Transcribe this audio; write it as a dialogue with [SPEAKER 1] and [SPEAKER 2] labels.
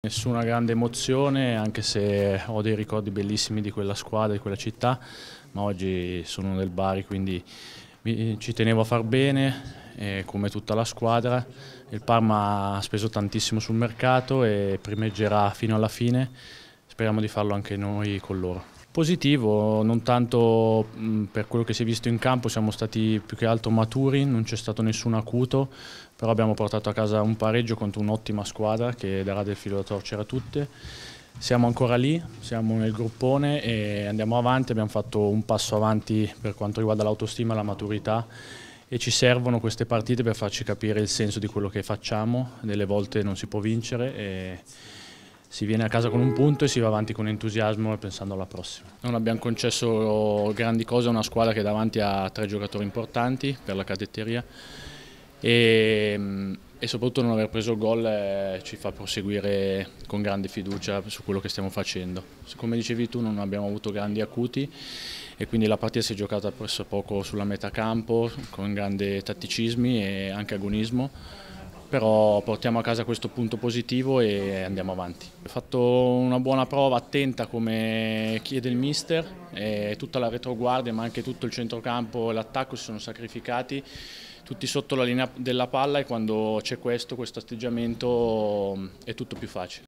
[SPEAKER 1] Nessuna grande emozione, anche se ho dei ricordi bellissimi di quella squadra, di quella città, ma oggi sono nel Bari, quindi ci tenevo a far bene, come tutta la squadra. Il Parma ha speso tantissimo sul mercato e primeggerà fino alla fine, speriamo di farlo anche noi con loro. Positivo, non tanto mm, per quello che si è visto in campo, siamo stati più che altro maturi, non c'è stato nessun acuto, però abbiamo portato a casa un pareggio contro un'ottima squadra che darà del filo da torcere a tutte. Siamo ancora lì, siamo nel gruppone e andiamo avanti, abbiamo fatto un passo avanti per quanto riguarda l'autostima e la maturità e ci servono queste partite per farci capire il senso di quello che facciamo, delle volte non si può vincere. E si viene a casa con un punto e si va avanti con entusiasmo e pensando alla prossima. Non abbiamo concesso grandi cose a una squadra che davanti ha tre giocatori importanti per la cadetteria e, mm, e soprattutto non aver preso il gol eh, ci fa proseguire con grande fiducia su quello che stiamo facendo. Come dicevi tu non abbiamo avuto grandi acuti e quindi la partita si è giocata presso poco sulla metà campo con grandi tatticismi e anche agonismo però portiamo a casa questo punto positivo e andiamo avanti. Ho fatto una buona prova attenta come chiede il mister, tutta la retroguardia ma anche tutto il centrocampo e l'attacco si sono sacrificati tutti sotto la linea della palla e quando c'è questo, questo atteggiamento è tutto più facile.